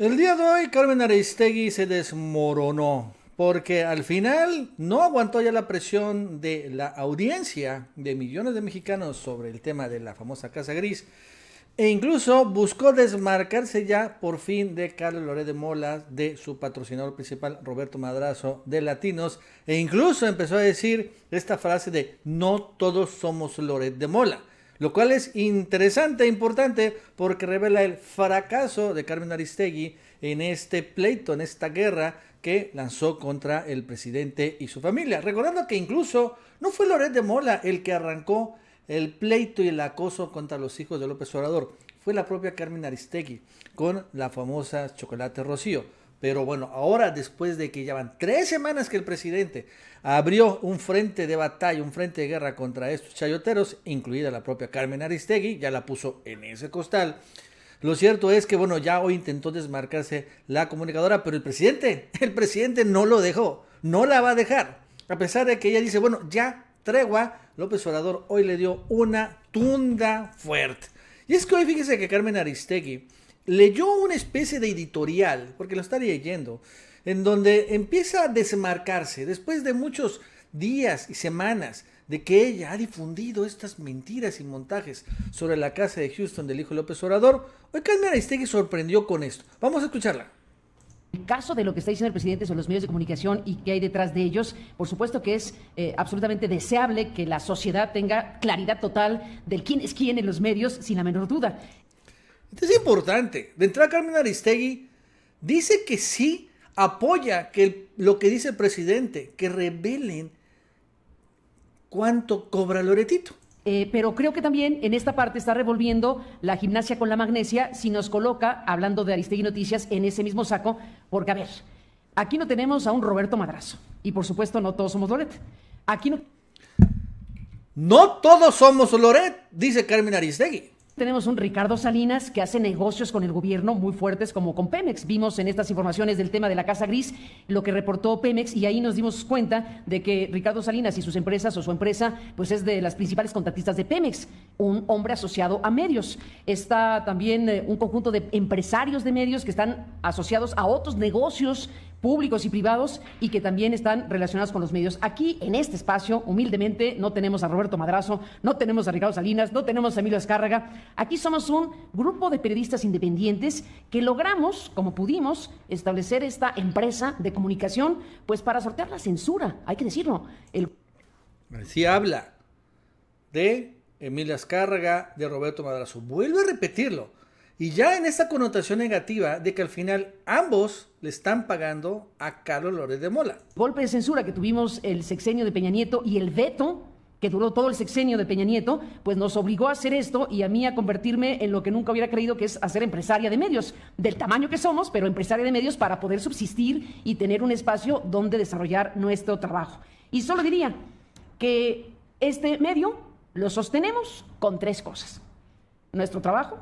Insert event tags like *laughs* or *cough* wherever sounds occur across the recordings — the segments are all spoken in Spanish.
El día de hoy Carmen Aristegui se desmoronó porque al final no aguantó ya la presión de la audiencia de millones de mexicanos sobre el tema de la famosa Casa Gris e incluso buscó desmarcarse ya por fin de Carlos Loret de Mola, de su patrocinador principal Roberto Madrazo de Latinos e incluso empezó a decir esta frase de no todos somos Loret de Mola lo cual es interesante e importante porque revela el fracaso de Carmen Aristegui en este pleito, en esta guerra que lanzó contra el presidente y su familia. Recordando que incluso no fue Loret de Mola el que arrancó el pleito y el acoso contra los hijos de López Obrador, fue la propia Carmen Aristegui con la famosa chocolate rocío. Pero bueno, ahora después de que ya van tres semanas que el presidente abrió un frente de batalla, un frente de guerra contra estos chayoteros, incluida la propia Carmen Aristegui, ya la puso en ese costal. Lo cierto es que, bueno, ya hoy intentó desmarcarse la comunicadora, pero el presidente, *laughs* el presidente no lo dejó, no la va a dejar. A pesar de que ella dice, bueno, ya tregua, López Obrador hoy le dio una tunda fuerte. Y es que hoy fíjense que Carmen Aristegui leyó una especie de editorial, porque lo está leyendo, en donde empieza a desmarcarse después de muchos días y semanas de que ella ha difundido estas mentiras y montajes sobre la casa de Houston del hijo López Obrador, hoy Carmen Aristegui sorprendió con esto. Vamos a escucharla. El caso de lo que está diciendo el presidente sobre los medios de comunicación y qué hay detrás de ellos, por supuesto que es eh, absolutamente deseable que la sociedad tenga claridad total del quién es quién en los medios, sin la menor duda es importante. De entrada, Carmen Aristegui dice que sí apoya que lo que dice el presidente, que revelen cuánto cobra Loretito. Eh, pero creo que también en esta parte está revolviendo la gimnasia con la magnesia si nos coloca, hablando de Aristegui Noticias, en ese mismo saco, porque a ver, aquí no tenemos a un Roberto Madrazo, y por supuesto no todos somos Loret. Aquí no... No todos somos Loret, dice Carmen Aristegui tenemos un Ricardo Salinas que hace negocios con el gobierno muy fuertes como con Pemex. Vimos en estas informaciones del tema de la Casa Gris lo que reportó Pemex y ahí nos dimos cuenta de que Ricardo Salinas y sus empresas o su empresa pues es de las principales contratistas de Pemex, un hombre asociado a medios. Está también eh, un conjunto de empresarios de medios que están asociados a otros negocios públicos y privados y que también están relacionados con los medios. Aquí, en este espacio, humildemente, no tenemos a Roberto Madrazo, no tenemos a Ricardo Salinas, no tenemos a Emilio Azcárraga. Aquí somos un grupo de periodistas independientes que logramos, como pudimos, establecer esta empresa de comunicación, pues para sortear la censura, hay que decirlo. El... si habla de Emilio Azcárraga, de Roberto Madrazo. vuelve a repetirlo. Y ya en esa connotación negativa de que al final ambos le están pagando a Carlos Lórez de Mola. Golpe de censura que tuvimos el sexenio de Peña Nieto y el veto que duró todo el sexenio de Peña Nieto, pues nos obligó a hacer esto y a mí a convertirme en lo que nunca hubiera creído que es hacer empresaria de medios, del tamaño que somos, pero empresaria de medios para poder subsistir y tener un espacio donde desarrollar nuestro trabajo. Y solo diría que este medio lo sostenemos con tres cosas. Nuestro trabajo,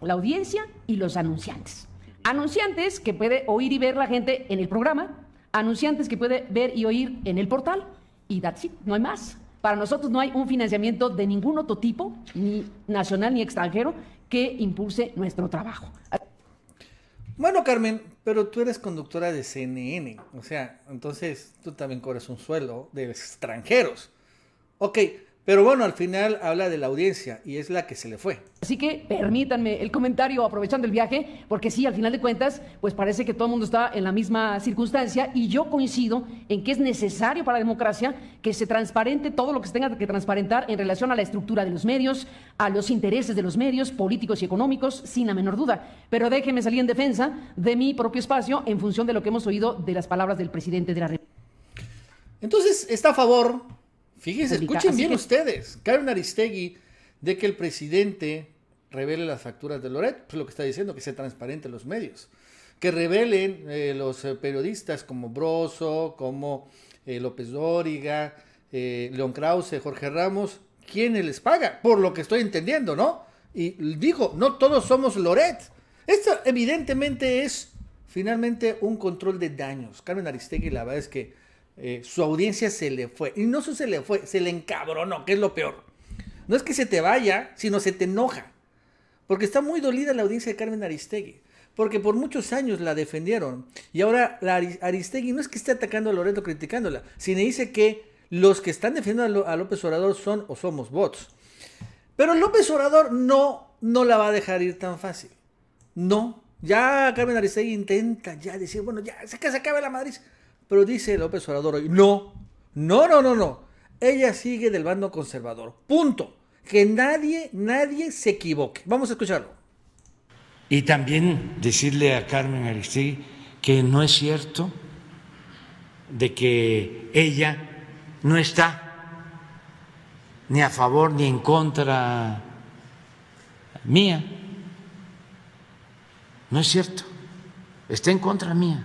la audiencia y los anunciantes. Anunciantes que puede oír y ver la gente en el programa, anunciantes que puede ver y oír en el portal, y that's it, no hay más. Para nosotros no hay un financiamiento de ningún otro tipo, ni nacional ni extranjero, que impulse nuestro trabajo. Bueno, Carmen, pero tú eres conductora de CNN, o sea, entonces tú también cobras un sueldo de extranjeros. Ok, pero bueno, al final habla de la audiencia y es la que se le fue. Así que permítanme el comentario aprovechando el viaje, porque sí, al final de cuentas, pues parece que todo el mundo está en la misma circunstancia y yo coincido en que es necesario para la democracia que se transparente todo lo que se tenga que transparentar en relación a la estructura de los medios, a los intereses de los medios políticos y económicos, sin la menor duda. Pero déjeme salir en defensa de mi propio espacio en función de lo que hemos oído de las palabras del presidente de la República. Entonces, está a favor Fíjense, escuchen bien ustedes. Carmen Aristegui, de que el presidente revele las facturas de Loret, pues lo que está diciendo, que sea transparente los medios. Que revelen eh, los eh, periodistas como Broso, como eh, López Dóriga, León Krause, Jorge Ramos, quiénes les paga, por lo que estoy entendiendo, ¿no? Y dijo, no todos somos Loret. Esto evidentemente es finalmente un control de daños. Carmen Aristegui, la verdad es que eh, su audiencia se le fue. Y no se le fue, se le encabronó, que es lo peor. No es que se te vaya, sino se te enoja. Porque está muy dolida la audiencia de Carmen Aristegui. Porque por muchos años la defendieron. Y ahora Aristegui no es que esté atacando a Loreto criticándola, sino dice que los que están defendiendo a López Obrador son o somos bots. Pero López Obrador no, no la va a dejar ir tan fácil. No. Ya Carmen Aristegui intenta ya decir, bueno, ya, que se acabe la Madrid. Pero dice López Obrador hoy, no, no, no, no, no. Ella sigue del bando conservador. Punto. Que nadie, nadie se equivoque. Vamos a escucharlo. Y también decirle a Carmen Aristegui que no es cierto de que ella no está ni a favor ni en contra mía. No es cierto. Está en contra mía.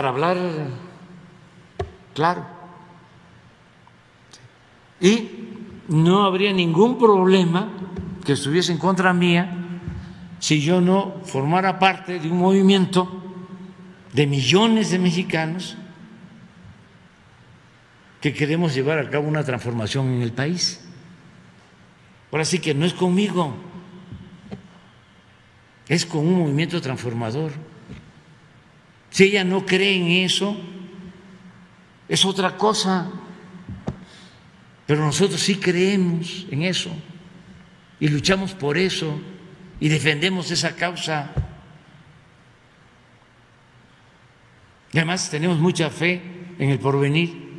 para hablar claro. Y no habría ningún problema que estuviese en contra mía si yo no formara parte de un movimiento de millones de mexicanos que queremos llevar a cabo una transformación en el país. Ahora sí que no es conmigo, es con un movimiento transformador. Si ella no cree en eso, es otra cosa. Pero nosotros sí creemos en eso y luchamos por eso y defendemos esa causa. Y además tenemos mucha fe en el porvenir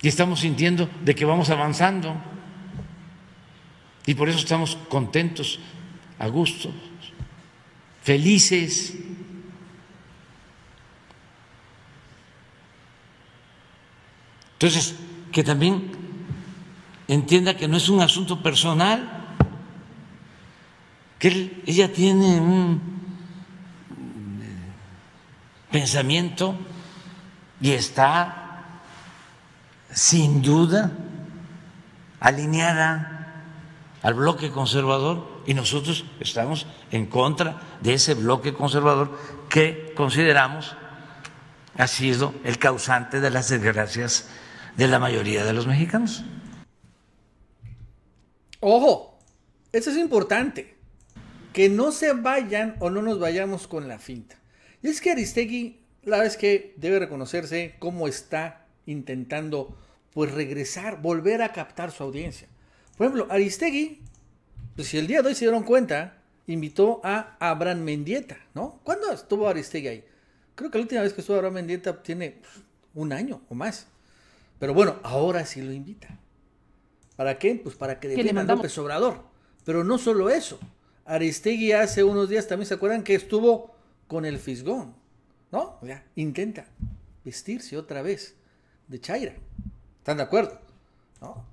y estamos sintiendo de que vamos avanzando y por eso estamos contentos, a gusto, felices. Entonces, que también entienda que no es un asunto personal, que ella tiene un eh, pensamiento y está sin duda alineada al bloque conservador y nosotros estamos en contra de ese bloque conservador que consideramos ha sido el causante de las desgracias de la mayoría de los mexicanos. Ojo, eso es importante. Que no se vayan o no nos vayamos con la finta. Y es que Aristegui, la vez que debe reconocerse cómo está intentando pues regresar, volver a captar su audiencia. Por ejemplo, Aristegui, pues, si el día de hoy se dieron cuenta, invitó a Abraham Mendieta, ¿no? ¿Cuándo estuvo Aristegui ahí? Creo que la última vez que estuvo Abraham Mendieta tiene pues, un año o más. Pero bueno, ahora sí lo invita. ¿Para qué? Pues para que defienda a López Obrador. Pero no solo eso. Aristegui hace unos días también se acuerdan que estuvo con el Fisgón, ¿no? intenta vestirse otra vez de Chaira. ¿Están de acuerdo? No.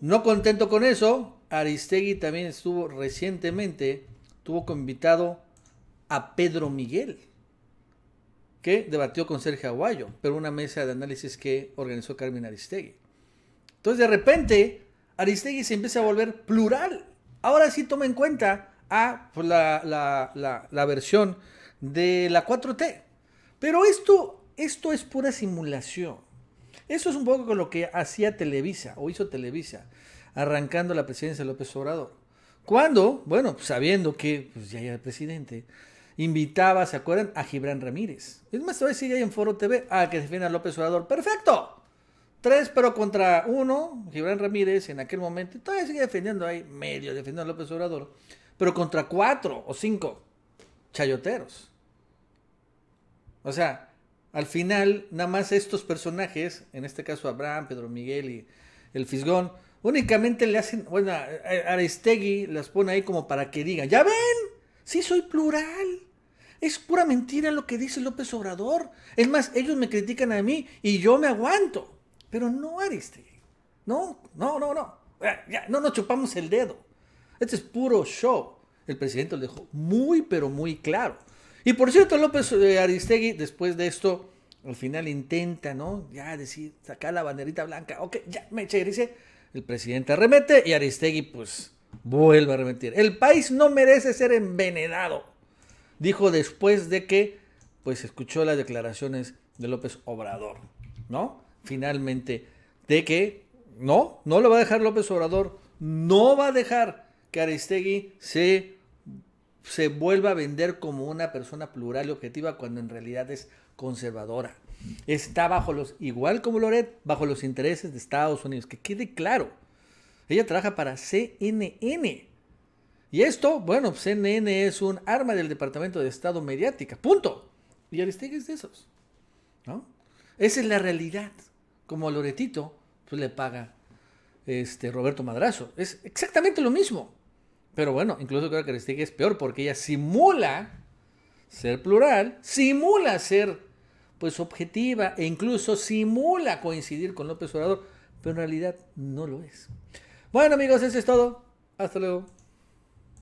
no contento con eso, Aristegui también estuvo recientemente, tuvo como invitado a Pedro Miguel que debatió con Sergio Aguayo, pero una mesa de análisis que organizó Carmen Aristegui. Entonces, de repente, Aristegui se empieza a volver plural. Ahora sí toma en cuenta a pues, la, la, versión de la 4T. Pero esto, esto es pura simulación. Eso es un poco lo que hacía Televisa, o hizo Televisa, arrancando la presidencia de López Obrador. Cuando, bueno, pues, sabiendo que pues, ya era presidente, invitaba, ¿se acuerdan? A Gibran Ramírez. Es más, todavía sigue ahí en Foro TV a ah, que defiende a López Obrador. ¡Perfecto! Tres, pero contra uno, Gibran Ramírez en aquel momento, todavía sigue defendiendo ahí, medio defendiendo a López Obrador, pero contra cuatro o cinco chayoteros. O sea, al final, nada más estos personajes, en este caso Abraham, Pedro Miguel y el Fisgón, únicamente le hacen, bueno, Aristegui las pone ahí como para que digan, ya ven, sí soy plural, es pura mentira lo que dice López Obrador. Es más, ellos me critican a mí y yo me aguanto. Pero no, Aristegui. No, no, no, no. Ya, no nos chupamos el dedo. Este es puro show. El presidente lo dejó muy, pero muy claro. Y por cierto, López eh, Aristegui, después de esto, al final intenta, ¿no? Ya decir, sacar la banderita blanca. Ok, ya me eché, El presidente arremete y Aristegui, pues, vuelve a arremeter. El país no merece ser envenenado dijo después de que pues escuchó las declaraciones de López Obrador, ¿no? Finalmente, de que no, no lo va a dejar López Obrador, no va a dejar que Aristegui se, se vuelva a vender como una persona plural y objetiva cuando en realidad es conservadora. Está bajo los, igual como Loret, bajo los intereses de Estados Unidos, que quede claro. Ella trabaja para CNN. Y esto, bueno, CNN es un arma del Departamento de Estado mediática, punto. Y Aristegui es de esos, ¿no? Esa es la realidad, como a Loretito pues, le paga este Roberto Madrazo. Es exactamente lo mismo. Pero bueno, incluso creo que Aristegui es peor porque ella simula ser plural, simula ser pues objetiva e incluso simula coincidir con López Obrador, pero en realidad no lo es. Bueno amigos, eso es todo. Hasta luego.